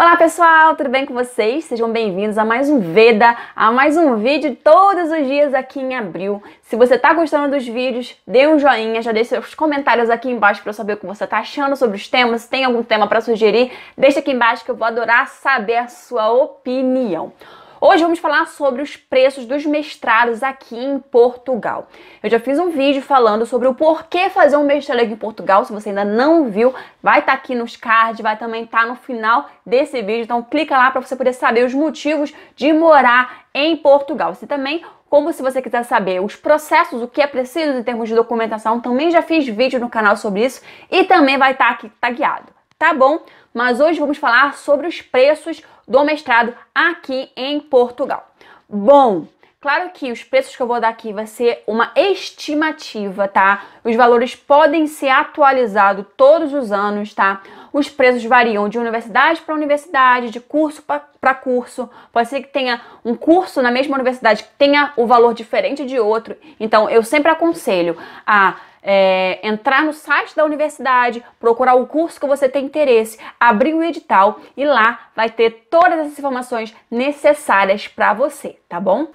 Olá pessoal, tudo bem com vocês? Sejam bem-vindos a mais um Veda, a mais um vídeo todos os dias aqui em abril. Se você tá gostando dos vídeos, dê um joinha, já deixa seus comentários aqui embaixo para eu saber o que você tá achando sobre os temas, se tem algum tema para sugerir, deixa aqui embaixo que eu vou adorar saber a sua opinião. Hoje vamos falar sobre os preços dos mestrados aqui em Portugal. Eu já fiz um vídeo falando sobre o porquê fazer um mestrado aqui em Portugal. Se você ainda não viu, vai estar tá aqui nos cards, vai também estar tá no final desse vídeo. Então clica lá para você poder saber os motivos de morar em Portugal. Você também como se você quiser saber os processos, o que é preciso em termos de documentação, também já fiz vídeo no canal sobre isso e também vai estar tá aqui tagueado, tá bom? Mas hoje vamos falar sobre os preços do mestrado aqui em Portugal. Bom, Claro que os preços que eu vou dar aqui vai ser uma estimativa, tá? Os valores podem ser atualizados todos os anos, tá? Os preços variam de universidade para universidade, de curso para curso. Pode ser que tenha um curso na mesma universidade que tenha o valor diferente de outro. Então, eu sempre aconselho a é, entrar no site da universidade, procurar o curso que você tem interesse, abrir o edital e lá vai ter todas as informações necessárias para você, tá bom?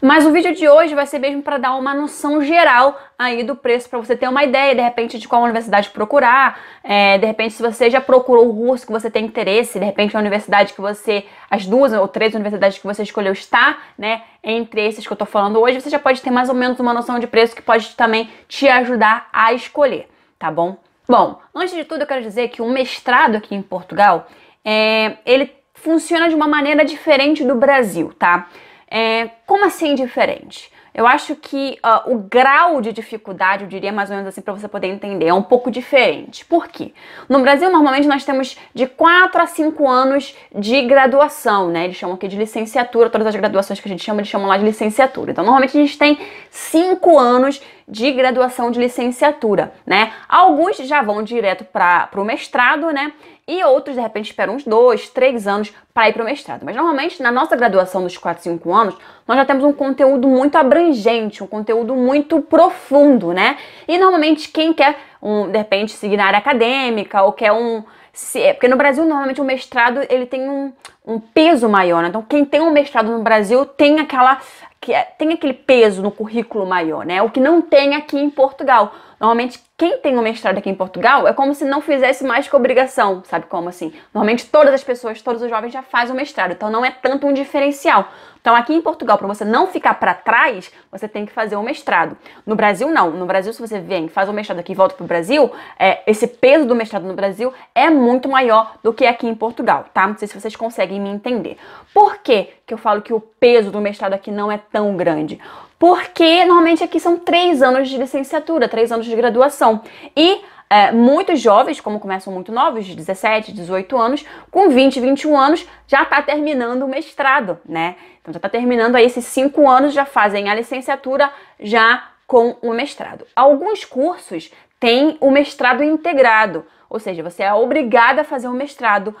Mas o vídeo de hoje vai ser mesmo para dar uma noção geral aí do preço para você ter uma ideia, de repente, de qual universidade procurar. É, de repente, se você já procurou o curso que você tem interesse, de repente, a universidade que você, as duas ou três universidades que você escolheu está, né, entre esses que eu estou falando hoje, você já pode ter mais ou menos uma noção de preço que pode também te ajudar a escolher, tá bom? Bom, antes de tudo, eu quero dizer que o um mestrado aqui em Portugal, é, ele funciona de uma maneira diferente do Brasil, tá? É, como assim diferente? Eu acho que uh, o grau de dificuldade, eu diria mais ou menos assim, para você poder entender, é um pouco diferente. Por quê? No Brasil, normalmente nós temos de 4 a 5 anos de graduação, né? Eles chamam aqui de licenciatura, todas as graduações que a gente chama, eles chamam lá de licenciatura. Então, normalmente a gente tem 5 anos de graduação de licenciatura, né? Alguns já vão direto para o mestrado, né? E outros, de repente, esperam uns dois, três anos para ir para o mestrado. Mas normalmente, na nossa graduação dos 4, 5 anos, nós já temos um conteúdo muito abrangente abrangente, um conteúdo muito profundo, né? E normalmente quem quer, um, de repente, seguir na área acadêmica ou quer um. Se, é, porque no Brasil, normalmente, o mestrado ele tem um, um peso maior. Né? Então, quem tem um mestrado no Brasil tem aquela que é, tem aquele peso no currículo maior, né? O que não tem aqui em Portugal. Normalmente, quem tem um mestrado aqui em Portugal é como se não fizesse mais que obrigação, sabe como assim? Normalmente, todas as pessoas, todos os jovens já fazem o mestrado, então não é tanto um diferencial. Então, aqui em Portugal, para você não ficar para trás, você tem que fazer o um mestrado. No Brasil, não. No Brasil, se você vem, faz o um mestrado aqui e volta para o Brasil, é, esse peso do mestrado no Brasil é muito maior do que aqui em Portugal, tá? Não sei se vocês conseguem conseguem me entender. Por que eu falo que o peso do mestrado aqui não é tão grande? Porque normalmente aqui são três anos de licenciatura, três anos de graduação. E é, muitos jovens, como começam muito novos, de 17, 18 anos, com 20, 21 anos, já está terminando o mestrado, né? Então já está terminando aí esses cinco anos, já fazem a licenciatura já com o mestrado. Alguns cursos têm o mestrado integrado, ou seja, você é obrigada a fazer o mestrado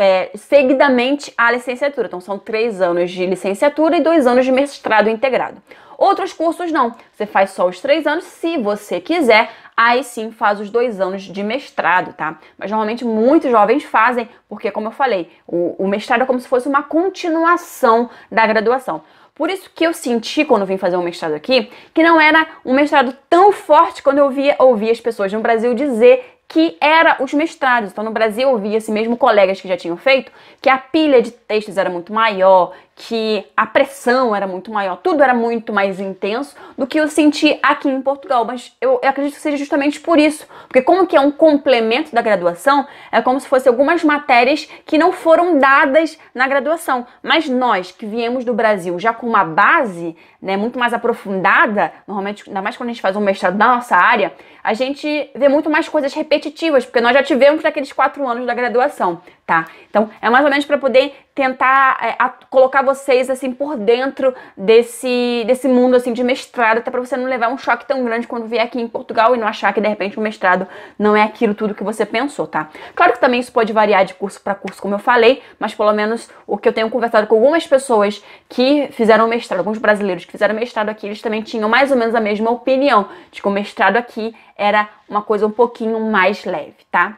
é, seguidamente à licenciatura. Então, são três anos de licenciatura e dois anos de mestrado integrado. Outros cursos não. Você faz só os três anos, se você quiser, aí sim faz os dois anos de mestrado, tá? Mas normalmente muitos jovens fazem, porque, como eu falei, o, o mestrado é como se fosse uma continuação da graduação. Por isso que eu senti quando vim fazer um mestrado aqui, que não era um mestrado tão forte quando eu via, ouvia as pessoas no Brasil dizer que era os mestrados. Então, no Brasil, eu via-se assim, mesmo colegas que já tinham feito que a pilha de textos era muito maior, que a pressão era muito maior, tudo era muito mais intenso do que eu senti aqui em Portugal. Mas eu, eu acredito que seja justamente por isso. Porque, como que é um complemento da graduação, é como se fossem algumas matérias que não foram dadas na graduação. Mas nós, que viemos do Brasil já com uma base né, muito mais aprofundada, normalmente, ainda mais quando a gente faz um mestrado na nossa área, a gente vê muito mais coisas repetidas repetitivas, porque nós já tivemos naqueles quatro anos da graduação, tá? Então, é mais ou menos para poder tentar é, a, colocar vocês assim por dentro desse, desse mundo assim de mestrado, até para você não levar um choque tão grande quando vier aqui em Portugal e não achar que de repente o mestrado não é aquilo tudo que você pensou, tá? Claro que também isso pode variar de curso para curso, como eu falei, mas pelo menos o que eu tenho conversado com algumas pessoas que fizeram mestrado, alguns brasileiros que fizeram mestrado aqui, eles também tinham mais ou menos a mesma opinião de que o mestrado aqui era uma coisa um pouquinho mais leve, tá?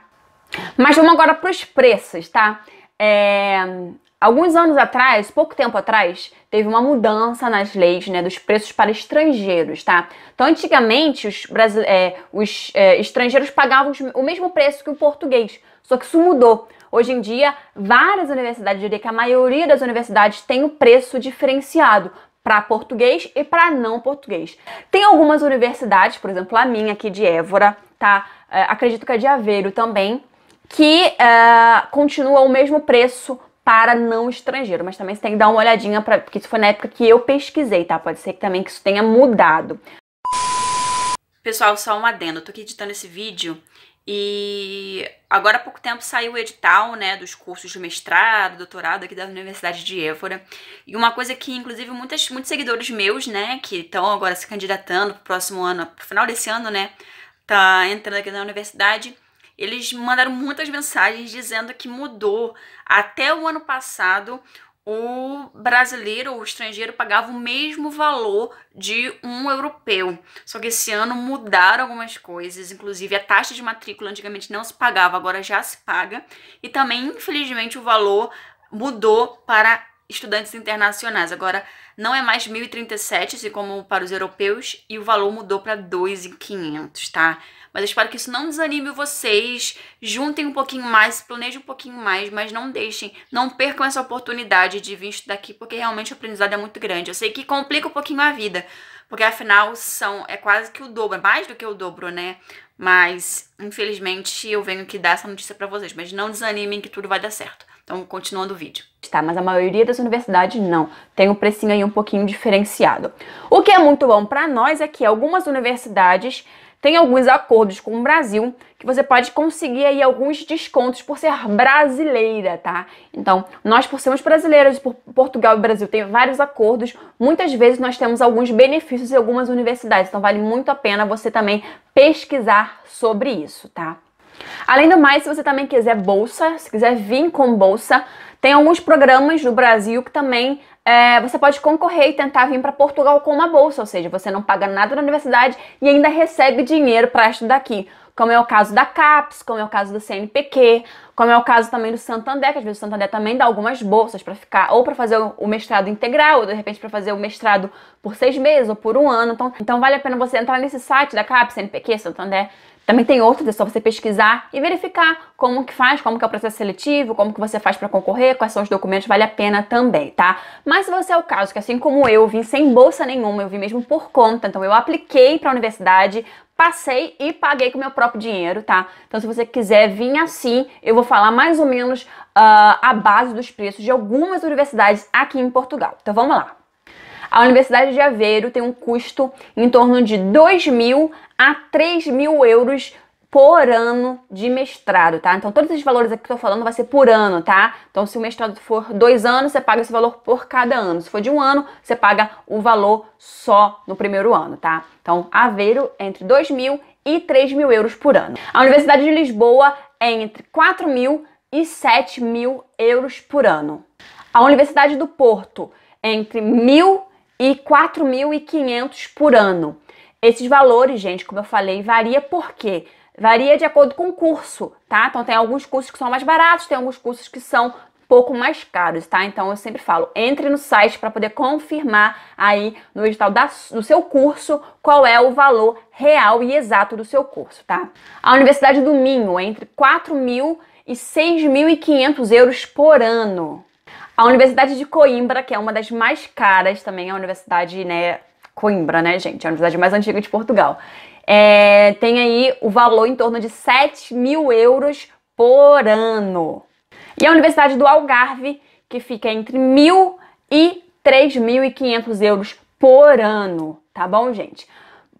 Mas vamos agora para os preços, tá? É, Alguns anos atrás, pouco tempo atrás, teve uma mudança nas leis né, dos preços para estrangeiros, tá? Então, antigamente, os, é, os é, estrangeiros pagavam o mesmo preço que o português, só que isso mudou. Hoje em dia, várias universidades, eu diria que a maioria das universidades tem o um preço diferenciado para português e para não português. Tem algumas universidades, por exemplo, a minha aqui de Évora, tá? É, acredito que a é de Aveiro também, que é, continua o mesmo preço para não estrangeiro, mas também você tem que dar uma olhadinha para porque isso foi na época que eu pesquisei, tá? Pode ser que também que isso tenha mudado. Pessoal, só um adendo. Eu tô aqui editando esse vídeo e agora há pouco tempo saiu o edital, né, dos cursos de mestrado, doutorado aqui da Universidade de Évora. E uma coisa que, inclusive, muitas, muitos seguidores meus, né, que estão agora se candidatando pro próximo ano, pro final desse ano, né, tá entrando aqui na universidade, eles mandaram muitas mensagens dizendo que mudou. Até o ano passado, o brasileiro ou o estrangeiro pagava o mesmo valor de um europeu. Só que esse ano mudaram algumas coisas, inclusive a taxa de matrícula antigamente não se pagava, agora já se paga. E também, infelizmente, o valor mudou para estudantes internacionais. Agora, não é mais 1.037, assim como para os europeus, e o valor mudou para 2.500, tá? Mas eu espero que isso não desanime vocês, juntem um pouquinho mais, planejem um pouquinho mais, mas não deixem, não percam essa oportunidade de vir estudar aqui, porque realmente o aprendizado é muito grande. Eu sei que complica um pouquinho a vida, porque afinal são, é quase que o dobro, é mais do que o dobro, né? Mas, infelizmente, eu venho aqui dar essa notícia para vocês, mas não desanimem que tudo vai dar certo. Então, continuando o vídeo. Tá, mas a maioria das universidades não. Tem um precinho aí um pouquinho diferenciado. O que é muito bom para nós é que algumas universidades têm alguns acordos com o Brasil que você pode conseguir aí alguns descontos por ser brasileira, tá? Então, nós por sermos brasileiras por Portugal e Brasil tem vários acordos, muitas vezes nós temos alguns benefícios em algumas universidades. Então, vale muito a pena você também pesquisar sobre isso, tá? Além do mais, se você também quiser bolsa, se quiser vir com bolsa, tem alguns programas no Brasil que também é, você pode concorrer e tentar vir para Portugal com uma bolsa, ou seja, você não paga nada na universidade e ainda recebe dinheiro para estudar aqui. Como é o caso da CAPES, como é o caso do CNPq, como é o caso também do Santander, que às vezes o Santander também dá algumas bolsas para ficar ou para fazer o mestrado integral, ou de repente para fazer o mestrado por seis meses ou por um ano. Então, então vale a pena você entrar nesse site da CAPES, CNPq, Santander, também tem outros, é só você pesquisar e verificar como que faz, como que é o processo seletivo, como que você faz para concorrer, quais são os documentos, vale a pena também, tá? Mas se você é o caso que assim como eu, vim sem bolsa nenhuma, eu vim mesmo por conta, então eu apliquei para a universidade, passei e paguei com meu próprio dinheiro, tá? Então, se você quiser vir assim, eu vou falar mais ou menos uh, a base dos preços de algumas universidades aqui em Portugal. Então, vamos lá. A Universidade de Aveiro tem um custo em torno de 2 mil a 3 mil euros por ano de mestrado, tá? Então, todos esses valores aqui que eu tô falando vai ser por ano, tá? Então, se o mestrado for dois anos, você paga esse valor por cada ano. Se for de um ano, você paga o valor só no primeiro ano, tá? Então, Aveiro é entre 2 mil e 3 mil euros por ano. A Universidade de Lisboa é entre 4 mil e 7 mil euros por ano. A Universidade do Porto é entre mil e 4.500 por ano. Esses valores, gente, como eu falei, varia por quê? Varia de acordo com o curso, tá? Então tem alguns cursos que são mais baratos, tem alguns cursos que são pouco mais caros, tá? Então eu sempre falo, entre no site para poder confirmar aí no edital da, do seu curso qual é o valor real e exato do seu curso, tá? A Universidade do Minho, entre 4 mil e 6.500 euros por ano. A Universidade de Coimbra, que é uma das mais caras também, é a Universidade, né? Coimbra, né, gente? É a universidade mais antiga de Portugal. É, tem aí o valor em torno de 7 mil euros por ano. E a Universidade do Algarve, que fica entre mil e 3.500 euros por ano, tá bom, gente?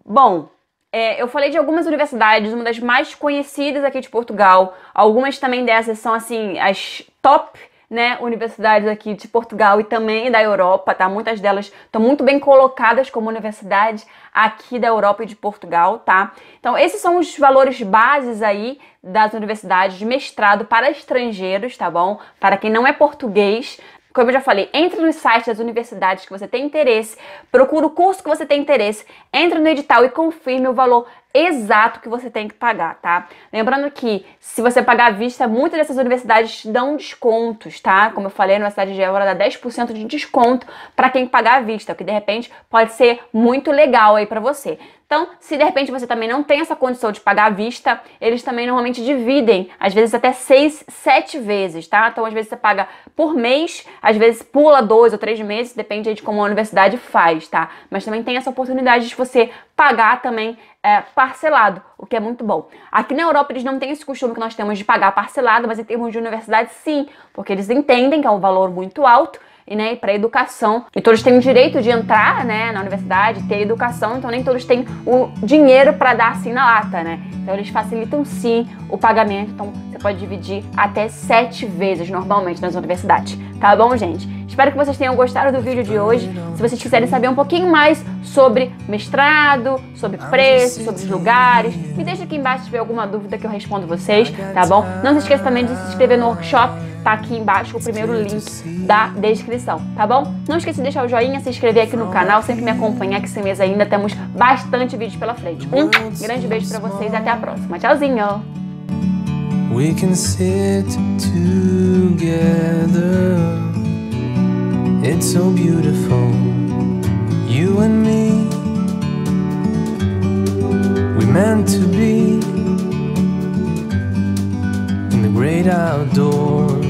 Bom, é, eu falei de algumas universidades, uma das mais conhecidas aqui de Portugal. Algumas também dessas são, assim, as top né, universidades aqui de Portugal e também da Europa, tá? Muitas delas estão muito bem colocadas como universidades aqui da Europa e de Portugal, tá? Então, esses são os valores bases aí das universidades de mestrado para estrangeiros, tá bom? Para quem não é português, como eu já falei, entre nos sites das universidades que você tem interesse, procura o curso que você tem interesse, entre no edital e confirme o valor exato que você tem que pagar, tá? Lembrando que se você pagar à vista, muitas dessas universidades te dão descontos, tá? Como eu falei, a Universidade de Évora dá 10% de desconto para quem pagar à vista, o que de repente pode ser muito legal aí para você. Então, se de repente você também não tem essa condição de pagar à vista, eles também normalmente dividem, às vezes até seis, sete vezes, tá? Então, às vezes você paga por mês, às vezes pula dois ou três meses, depende de como a universidade faz, tá? Mas também tem essa oportunidade de você pagar também é, parcelado, o que é muito bom. Aqui na Europa eles não têm esse costume que nós temos de pagar parcelado, mas em termos de universidade sim, porque eles entendem que é um valor muito alto e né, para educação. E todos têm o direito de entrar, né, na universidade, ter educação, então nem todos têm o dinheiro para dar assim na lata, né? Então eles facilitam sim o pagamento, então você pode dividir até sete vezes normalmente nas universidades, tá bom, gente? Espero que vocês tenham gostado do vídeo de hoje. Se vocês quiserem saber um pouquinho mais sobre mestrado, sobre ah, preço, sobre os lugares, me deixa aqui embaixo se tiver alguma dúvida que eu respondo vocês, tá bom? Não se esqueça também de se inscrever no workshop tá aqui embaixo o primeiro link da descrição, tá bom? Não esqueça de deixar o joinha, se inscrever aqui no canal, sempre me acompanhar que esse mês ainda temos bastante vídeo pela frente. Um grande beijo para vocês e até a próxima. Tchauzinho! We can sit together. It's so beautiful, you and me. We meant to be in the great outdoors.